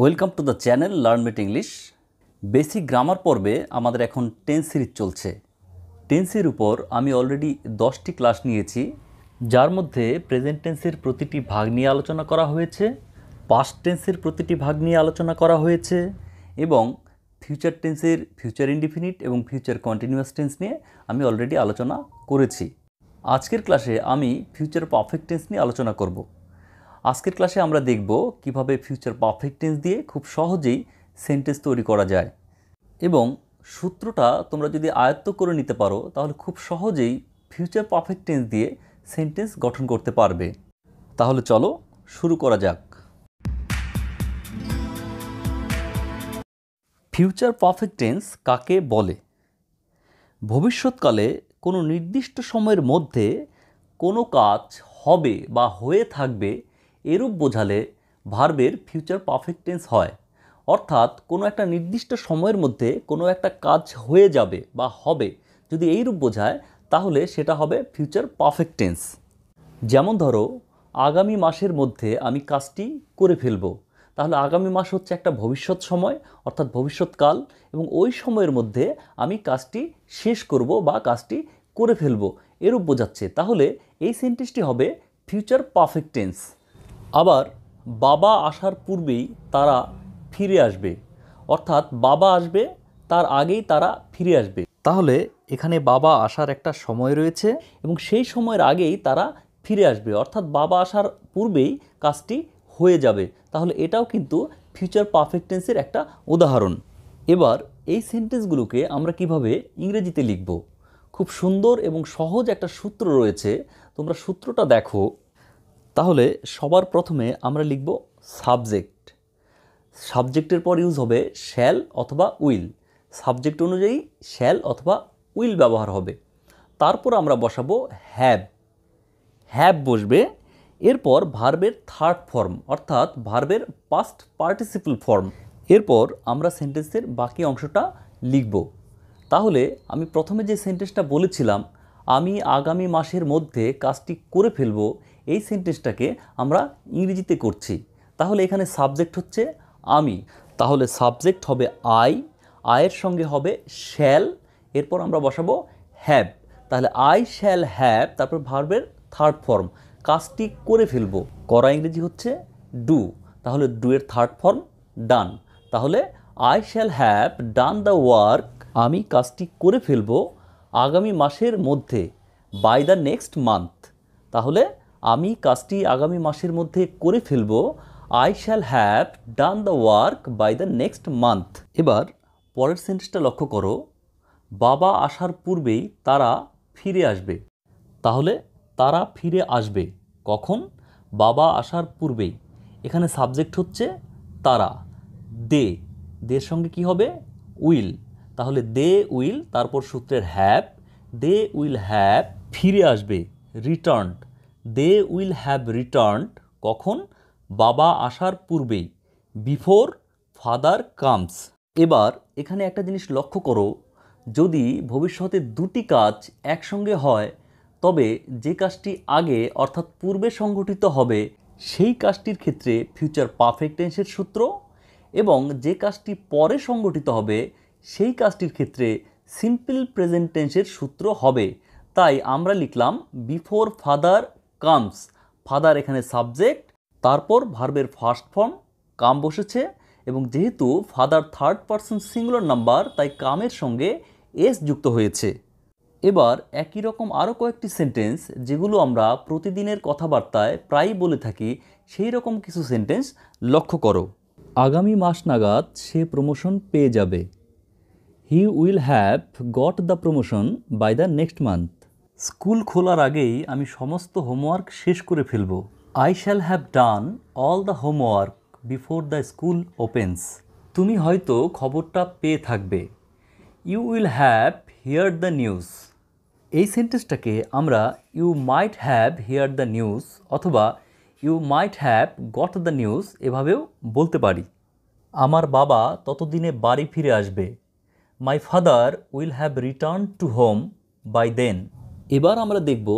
welcome to the channel learn meet English basic grammar পর্বে আমাদের এখন টেন সিরিজ চলছে সির উপর আমি অলরেডি দশটি ক্লাস নিয়েছি যার মধ্যে প্রেজেন্ট টেন্সের প্রতিটি ভাগ নিয়ে আলোচনা করা হয়েছে পাস্ট টেন্সের প্রতিটি ভাগ নিয়ে আলোচনা করা হয়েছে এবং ফিউচার টেন্সের ফিউচার ইনডিফিনিট এবং ফিউচার কন্টিনিউয়াস টেন্স নিয়ে আমি অলরেডি আলোচনা করেছি আজকের ক্লাসে আমি ফিউচার পারফেক্ট টেন্স নিয়ে আলোচনা করব আজকের ক্লাসে আমরা দেখব কিভাবে ফিউচার পারফেক্ট টেন্স দিয়ে খুব সহজেই সেন্টেন্স তৈরি করা যায় এবং সূত্রটা তোমরা যদি আয়ত্ত করে নিতে পারো তাহলে খুব সহজেই ফিউচার পারফেক্ট টেন্স দিয়ে সেন্টেন্স গঠন করতে পারবে তাহলে চলো শুরু করা যাক ফিউচার পারফেক্ট টেন্স কাকে বলে ভবিষ্যৎকালে কোনো নির্দিষ্ট সময়ের মধ্যে কোনো কাজ হবে বা হয়ে থাকবে এরূপ বোঝালে ভার্বের ফিউচার পারফেক্ট টেন্স হয় অর্থাৎ কোনো একটা নির্দিষ্ট সময়ের মধ্যে কোনো একটা কাজ হয়ে যাবে বা হবে যদি এইরূপ বোঝায় তাহলে সেটা হবে ফিউচার পারফেক্ট টেন্স যেমন ধরো আগামী মাসের মধ্যে আমি কাজটি করে ফেলব তাহলে আগামী মাস হচ্ছে একটা ভবিষ্যৎ সময় অর্থাৎ ভবিষ্যৎকাল এবং ওই সময়ের মধ্যে আমি কাজটি শেষ করব বা কাজটি করে ফেলব এরূপ বোঝাচ্ছে তাহলে এই সেন্টেন্সটি হবে ফিউচার পারফেক্ট টেন্স আবার বাবা আসার পূর্বেই তারা ফিরে আসবে অর্থাৎ বাবা আসবে তার আগেই তারা ফিরে আসবে তাহলে এখানে বাবা আসার একটা সময় রয়েছে এবং সেই সময়ের আগেই তারা ফিরে আসবে অর্থাৎ বাবা আসার পূর্বেই কাজটি হয়ে যাবে তাহলে এটাও কিন্তু ফিউচার পারফেক্টেন্সের একটা উদাহরণ এবার এই সেন্টেন্সগুলোকে আমরা কিভাবে ইংরেজিতে লিখব খুব সুন্দর এবং সহজ একটা সূত্র রয়েছে তোমরা সূত্রটা দেখো তাহলে সবার প্রথমে আমরা লিখব সাবজেক্ট সাবজেক্টের পর ইউজ হবে শ্যাল অথবা উইল সাবজেক্ট অনুযায়ী শ্যাল অথবা উইল ব্যবহার হবে তারপর আমরা বসাবো হ্যাব হ্যাব বসবে এরপর ভার্বের থার্ড ফর্ম অর্থাৎ ভার্বের পাস্ট পার্টিসিপল ফর্ম এরপর আমরা সেন্টেন্সের বাকি অংশটা লিখব তাহলে আমি প্রথমে যে সেন্টেন্সটা বলেছিলাম আমি আগামী মাসের মধ্যে কাজটি করে ফেলবো এই সেন্টেন্সটাকে আমরা ইংরেজিতে করছি তাহলে এখানে সাবজেক্ট হচ্ছে আমি তাহলে সাবজেক্ট হবে আই আয়ের সঙ্গে হবে শ্যাল এরপর আমরা বসাবো হ্যাভ তাহলে আই শ্যাল হ্যাভ তারপর ভার্বের থার্ড ফর্ম কাজটি করে ফেলব করা ইংরেজি হচ্ছে ডু তাহলে ডু এর থার্ড ফর্ম ডান তাহলে I shall have done the work আমি কাজটি করে ফেলব আগামী মাসের মধ্যে বাই দ্য নেক্সট মান্থ তাহলে আমি কাজটি আগামী মাসের মধ্যে করে ফেলব I shall have done the work by the next month এবার পরের সেন্টেন্সটা লক্ষ্য করো বাবা আসার পূর্বেই তারা ফিরে আসবে তাহলে তারা ফিরে আসবে কখন বাবা আসার পূর্বেই এখানে সাবজেক্ট হচ্ছে তারা দে দের সঙ্গে কি হবে উইল তাহলে দে উইল তারপর সূত্রের হ্যাপ দে উইল হ্যাপ ফিরে আসবে returned they will have returned কখন বাবা আসার পূর্বেই বিফোর ফাদার কামস এবার এখানে একটা জিনিস লক্ষ্য করো যদি ভবিষ্যতে দুটি কাজ একসঙ্গে হয় তবে যে কাজটি আগে অর্থাৎ পূর্বে সংঘটিত হবে সেই কাজটির ক্ষেত্রে ফিউচার পারফেক্ট টেন্সের সূত্র এবং যে কাজটি পরে সংঘটিত হবে সেই কাজটির ক্ষেত্রে সিম্পল প্রেজেন্ট টেন্সের সূত্র হবে তাই আমরা লিখলাম বিফোর ফাদার কামস ফাদার এখানে সাবজেক্ট তারপর ভার্বের ফার্স্ট ফর্ম কাম বসেছে এবং যেহেতু father third person singular number তাই কামের সঙ্গে এস যুক্ত হয়েছে এবার একই রকম আরও কয়েকটি সেন্টেন্স যেগুলো আমরা প্রতিদিনের কথাবার্তায় প্রায়ই বলে থাকি সেই রকম কিছু সেন্টেন্স লক্ষ্য করো আগামী মাস নাগাদ সে প্রমোশন পেয়ে যাবে he will have got the promotion by the next month school খোলার আগেই আমি সমস্ত হোমওয়ার্ক শেষ করে ফেলব I shall have done all the homework before the school opens তুমি হয়তো খবরটা পেয়ে থাকবে you will have hear the news এই সেন্টেন্সটাকে আমরা you might have hear the news অথবা you might have got the news এভাবেও বলতে পারি আমার বাবা ততদিনে বাড়ি ফিরে আসবে মাই father will have return to home by then এবার আমরা দেখব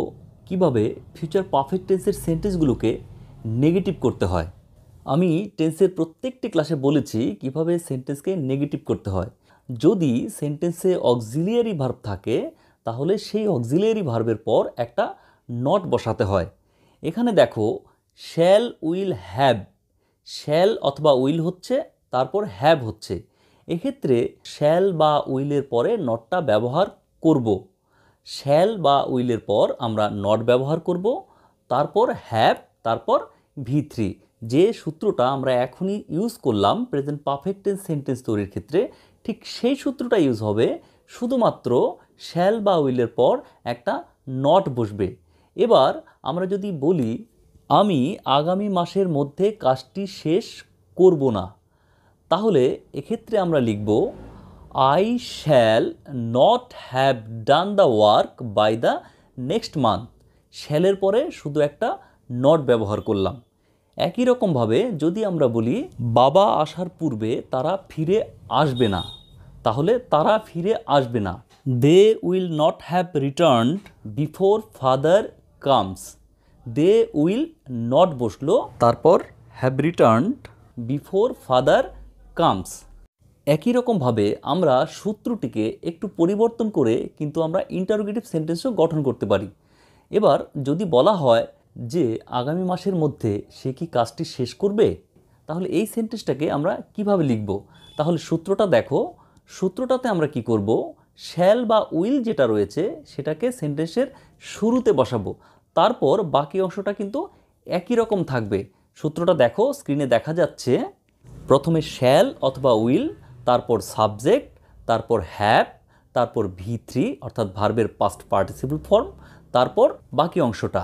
কিভাবে ফিউচার পারফেক্ট টেন্সের সেন্টেন্সগুলোকে নেগেটিভ করতে হয় আমি টেন্সের প্রত্যেকটি ক্লাসে বলেছি কিভাবে সেন্টেন্সকে নেগেটিভ করতে হয় যদি সেন্টেন্সে অক্সিলিয়ারি ভার্ব থাকে তাহলে সেই অক্সিলিয়ারি ভার্বের পর একটা নট বসাতে হয় এখানে দেখো শ্যাল উইল হ্যাভ শ্যাল অথবা উইল হচ্ছে তারপর হ্যাভ হচ্ছে এক্ষেত্রে শ্যাল বা উইলের পরে নটটা ব্যবহার করব শ্যাল বা উইলের পর আমরা নট ব্যবহার করব তারপর হ্যাভ তারপর ভি থ্রি যে সূত্রটা আমরা এখনই ইউজ করলাম প্রেজেন্ট পারফেক্ট টেন্স সেন্টেন্স তৈরির ক্ষেত্রে ঠিক সেই সূত্রটা ইউজ হবে শুধুমাত্র শ্যাল বা উইলের পর একটা নট বসবে এবার আমরা যদি বলি আমি আগামী মাসের মধ্যে কাজটি শেষ করব না তাহলে এক্ষেত্রে আমরা লিখব I shall not have done the work by the next month শ্যালের পরে শুধু একটা নট ব্যবহার করলাম একই রকমভাবে যদি আমরা বলি বাবা আসার পূর্বে তারা ফিরে আসবে না তাহলে তারা ফিরে আসবে না they will not have return before father comes they will not বসলো তারপর have return before father comes একই রকমভাবে আমরা সূত্রটিকে একটু পরিবর্তন করে কিন্তু আমরা ইন্টারোগেটিভ সেন্টেন্সও গঠন করতে পারি এবার যদি বলা হয় যে আগামী মাসের মধ্যে সে কি কাজটি শেষ করবে তাহলে এই সেন্টেন্সটাকে আমরা কিভাবে লিখব তাহলে সূত্রটা দেখো সূত্রটাতে আমরা কি করব শ্যাল বা উইল যেটা রয়েছে সেটাকে সেন্টেন্সের শুরুতে বসাবো তারপর বাকি অংশটা কিন্তু একই রকম থাকবে সূত্রটা দেখো স্ক্রিনে দেখা যাচ্ছে প্রথমে শ্যাল অথবা উইল তারপর সাবজেক্ট তারপর হ্যাপ তারপর ভি থ্রি অর্থাৎ ভার্বের পাস্ট পার্টিসিপল ফর্ম তারপর বাকি অংশটা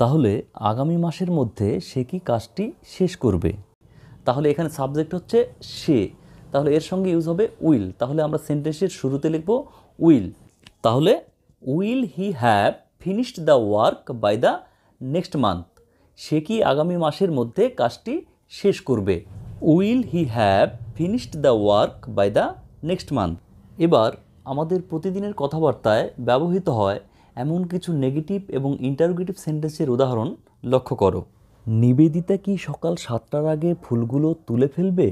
তাহলে আগামী মাসের মধ্যে সে কি কাজটি শেষ করবে তাহলে এখানে সাবজেক্ট হচ্ছে সে তাহলে এর সঙ্গে ইউজ হবে উইল তাহলে আমরা সেন্টেন্সের শুরুতে লিখব উইল তাহলে will he have finished the work by the next month সে কি আগামী মাসের মধ্যে কাজটি শেষ করবে will he have finished the work by the next month এবার আমাদের প্রতিদিনের কথাবার্তায় ব্যবহৃত হয় এমন কিছু নেগেটিভ এবং ইন্টারোগেটিভ সেন্টেন্সের উদাহরণ লক্ষ্য করো নিবেদিতা কি সকাল সাতটার আগে ফুলগুলো তুলে ফেলবে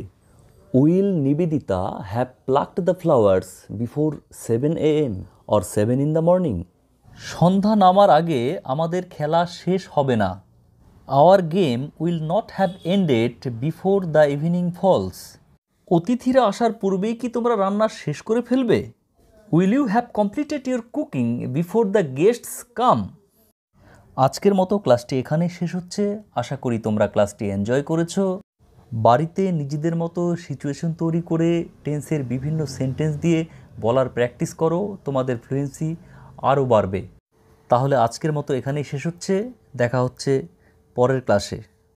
will Nivedita have plucked the flowers before seven A M or seven in the morning সন্ধ্যা নামার আগে আমাদের খেলা শেষ হবে না our game will not have ended before the evening falls অতিথিরা আসার পূর্বেই কি তোমরা রান্না শেষ করে ফেলবে will you have completed your cooking before the guests come আজকের মতো ক্লাসটি এখানেই শেষ হচ্ছে আশা করি তোমরা ক্লাসটি এনজয় করেছ বাড়িতে নিজেদের মতো সিচুয়েশন তৈরি করে টেন্সের বিভিন্ন সেন্টেন্স দিয়ে বলার প্র্যাকটিস করো তোমাদের ফ্লুয়েন্সি আরও বাড়বে তাহলে আজকের মতো এখানেই শেষ হচ্ছে দেখা হচ্ছে পরের ক্লাসে